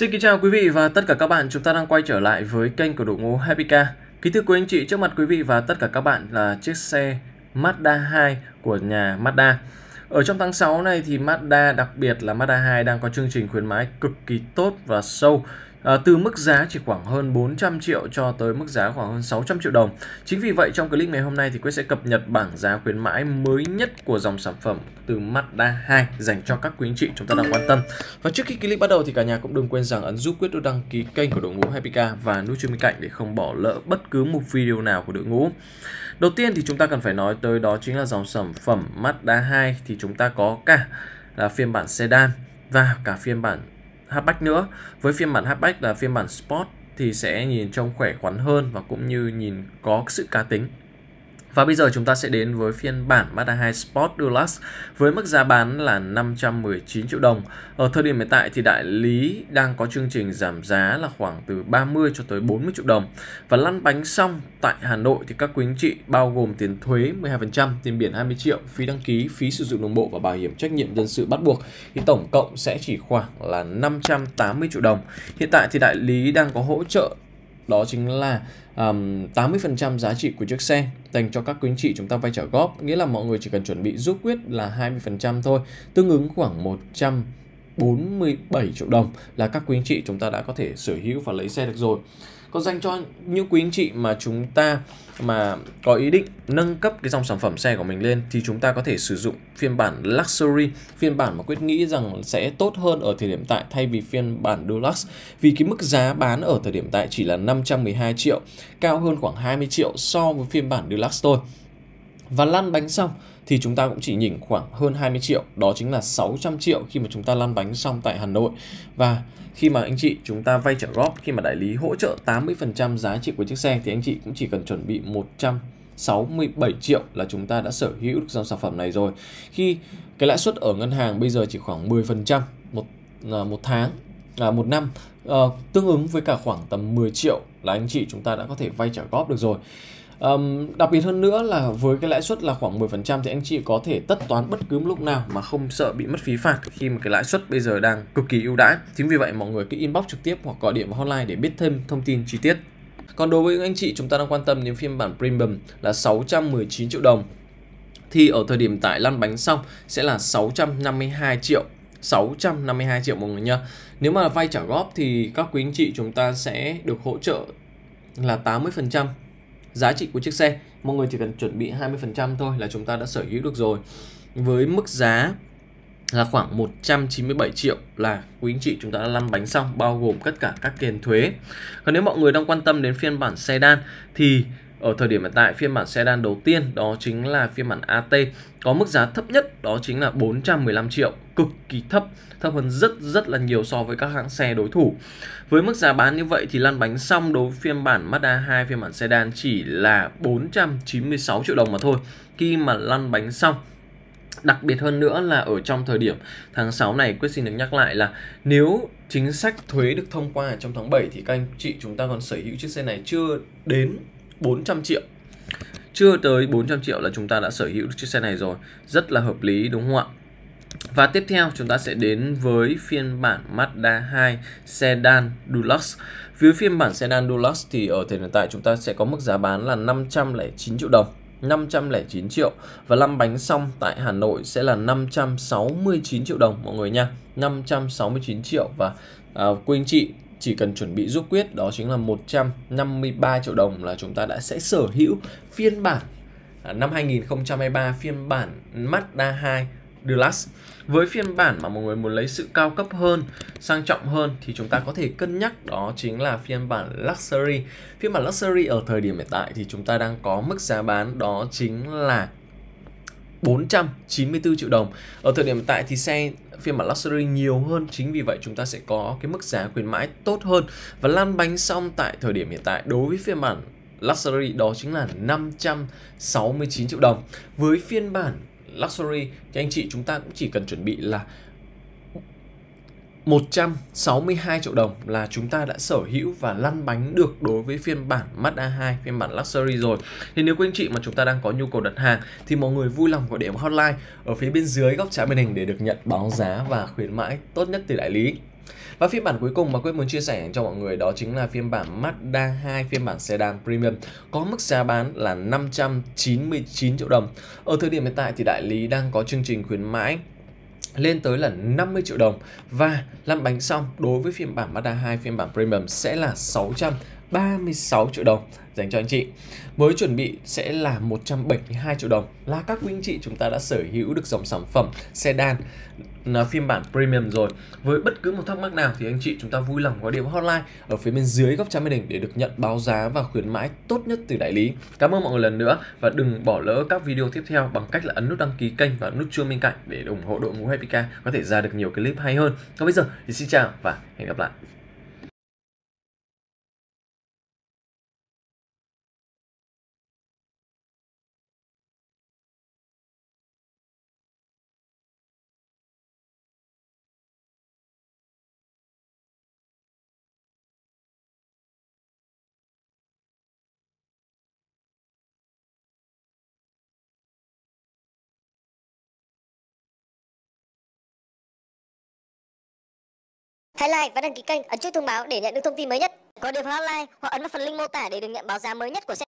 Xin kính chào quý vị và tất cả các bạn, chúng ta đang quay trở lại với kênh của đội ngũ Happy Car. Kính thưa quý anh chị, trước mặt quý vị và tất cả các bạn là chiếc xe Mazda 2 của nhà Mazda. Ở trong tháng 6 này thì Mazda, đặc biệt là Mazda 2 đang có chương trình khuyến mãi cực kỳ tốt và sâu Ờ, từ mức giá chỉ khoảng hơn 400 triệu cho tới mức giá khoảng hơn 600 triệu đồng. Chính vì vậy trong clip ngày hôm nay thì Quyết sẽ cập nhật bảng giá khuyến mãi mới nhất của dòng sản phẩm từ Mazda 2 dành cho các quý anh chị chúng ta đang quan tâm. Và trước khi clip bắt đầu thì cả nhà cũng đừng quên rằng ấn giúp Quyết đăng ký kênh của đội ngũ Happy Car và nút chuông bên cạnh để không bỏ lỡ bất cứ một video nào của đội ngũ. Đầu tiên thì chúng ta cần phải nói tới đó chính là dòng sản phẩm Mazda 2 thì chúng ta có cả là phiên bản sedan và cả phiên bản hatchback nữa với phiên bản hatchback là phiên bản sport thì sẽ nhìn trông khỏe khoắn hơn và cũng như nhìn có sự cá tính và bây giờ chúng ta sẽ đến với phiên bản Mazda 2 Sport Deluxe với mức giá bán là 519 triệu đồng. Ở thời điểm hiện tại thì đại lý đang có chương trình giảm giá là khoảng từ 30 cho tới 40 triệu đồng. Và lăn bánh xong tại Hà Nội thì các quý anh chị bao gồm tiền thuế 12%, tiền biển 20 triệu, phí đăng ký, phí sử dụng đồng bộ và bảo hiểm trách nhiệm dân sự bắt buộc thì tổng cộng sẽ chỉ khoảng là 580 triệu đồng. Hiện tại thì đại lý đang có hỗ trợ đó chính là um, 80% giá trị của chiếc xe dành cho các quý anh chị chúng ta vay trả góp nghĩa là mọi người chỉ cần chuẩn bị giúp quyết là 20% thôi tương ứng khoảng 100 47 triệu đồng là các quý anh chị chúng ta đã có thể sở hữu và lấy xe được rồi. Còn dành cho những quý anh chị mà chúng ta mà có ý định nâng cấp cái dòng sản phẩm xe của mình lên thì chúng ta có thể sử dụng phiên bản Luxury, phiên bản mà Quyết nghĩ rằng sẽ tốt hơn ở thời điểm tại thay vì phiên bản Deluxe vì cái mức giá bán ở thời điểm tại chỉ là 512 triệu, cao hơn khoảng 20 triệu so với phiên bản Deluxe thôi. Và lăn bánh xong thì chúng ta cũng chỉ nhỉnh khoảng hơn 20 triệu, đó chính là 600 triệu khi mà chúng ta lăn bánh xong tại Hà Nội. Và khi mà anh chị chúng ta vay trả góp khi mà đại lý hỗ trợ 80% giá trị của chiếc xe thì anh chị cũng chỉ cần chuẩn bị 100 67 triệu là chúng ta đã sở hữu được dòng sản phẩm này rồi. Khi cái lãi suất ở ngân hàng bây giờ chỉ khoảng 10% một à, một tháng là một năm à, tương ứng với cả khoảng tầm 10 triệu là anh chị chúng ta đã có thể vay trả góp được rồi. Um, đặc biệt hơn nữa là với cái lãi suất là khoảng 10% thì anh chị có thể tất toán bất cứ lúc nào mà không sợ bị mất phí phạt khi mà cái lãi suất bây giờ đang cực kỳ ưu đãi. Chính vì vậy mọi người cứ inbox trực tiếp hoặc gọi điện vào hotline để biết thêm thông tin chi tiết. Còn đối với những anh chị chúng ta đang quan tâm đến phiên bản premium là 619 triệu đồng thì ở thời điểm tại lăn bánh xong sẽ là 652 triệu 652 triệu mọi người nha Nếu mà vay trả góp thì các quý anh chị chúng ta sẽ được hỗ trợ là 80% giá trị của chiếc xe mọi người chỉ cần chuẩn bị 20% thôi là chúng ta đã sở hữu được rồi với mức giá là khoảng 197 triệu là quý anh chị chúng ta đã lăn bánh xong bao gồm tất cả các tiền thuế còn nếu mọi người đang quan tâm đến phiên bản sedan thì ở thời điểm hiện tại phiên bản sedan đầu tiên đó chính là phiên bản AT có mức giá thấp nhất đó chính là 415 triệu cực kỳ thấp thấp hơn rất rất là nhiều so với các hãng xe đối thủ với mức giá bán như vậy thì lăn bánh xong đối với phiên bản Mazda 2 phiên bản sedan chỉ là 496 triệu đồng mà thôi khi mà lăn bánh xong Đặc biệt hơn nữa là ở trong thời điểm tháng 6 này Quyết xin được nhắc lại là nếu chính sách thuế được thông qua trong tháng 7 thì các anh chị chúng ta còn sở hữu chiếc xe này chưa đến 400 triệu chưa tới 400 triệu là chúng ta đã sở hữu được chiếc xe này rồi rất là hợp lý đúng không ạ và tiếp theo chúng ta sẽ đến với phiên bản Mazda 2 sedan Deluxe Với phiên bản sedan Deluxe thì ở thời điểm tại chúng ta sẽ có mức giá bán là 509 triệu đồng. 509 triệu và lăn bánh xong tại Hà Nội sẽ là 569 triệu đồng mọi người nha. 569 triệu và à, anh chị chỉ cần chuẩn bị giúp quyết đó chính là 153 triệu đồng là chúng ta đã sẽ sở hữu phiên bản à, năm 2023 phiên bản Mazda 2 Deluxe. Với phiên bản mà mọi người muốn lấy sự cao cấp hơn, sang trọng hơn thì chúng ta có thể cân nhắc đó chính là phiên bản Luxury. Phiên bản Luxury ở thời điểm hiện tại thì chúng ta đang có mức giá bán đó chính là 494 triệu đồng. Ở thời điểm hiện tại thì xe phiên bản luxury nhiều hơn chính vì vậy chúng ta sẽ có cái mức giá khuyến mãi tốt hơn và lan bánh xong tại thời điểm hiện tại đối với phiên bản luxury đó chính là 569 triệu đồng với phiên bản luxury thì anh chị chúng ta cũng chỉ cần chuẩn bị là 162 triệu đồng là chúng ta đã sở hữu và lăn bánh được đối với phiên bản Mazda 2, phiên bản Luxury rồi. Thì nếu quý anh chị mà chúng ta đang có nhu cầu đặt hàng thì mọi người vui lòng gọi điện hotline ở phía bên dưới góc trái màn hình để được nhận báo giá và khuyến mãi tốt nhất từ đại lý. Và phiên bản cuối cùng mà Quyết muốn chia sẻ cho mọi người đó chính là phiên bản Mazda 2 phiên bản sedan premium có mức giá bán là 599 triệu đồng. Ở thời điểm hiện tại thì đại lý đang có chương trình khuyến mãi lên tới là 50 triệu đồng và lăn bánh xong đối với phiên bản Mazda 2 phiên bản Premium sẽ là 636 triệu đồng dành cho anh chị. Mới chuẩn bị sẽ là 172 triệu đồng là các quý anh chị chúng ta đã sở hữu được dòng sản phẩm sedan phiên bản premium rồi với bất cứ một thắc mắc nào thì anh chị chúng ta vui lòng gọi điện hotline ở phía bên dưới góc trái màn hình để được nhận báo giá và khuyến mãi tốt nhất từ đại lý cảm ơn mọi người lần nữa và đừng bỏ lỡ các video tiếp theo bằng cách là ấn nút đăng ký kênh và nút chuông bên cạnh để ủng hộ đội ngũ Happy Car có thể ra được nhiều clip hay hơn còn bây giờ thì xin chào và hẹn gặp lại Hãy like và đăng ký kênh, ấn chuông thông báo để nhận được thông tin mới nhất. Có điều hotline hoặc ấn vào phần link mô tả để được nhận báo giá mới nhất của xe.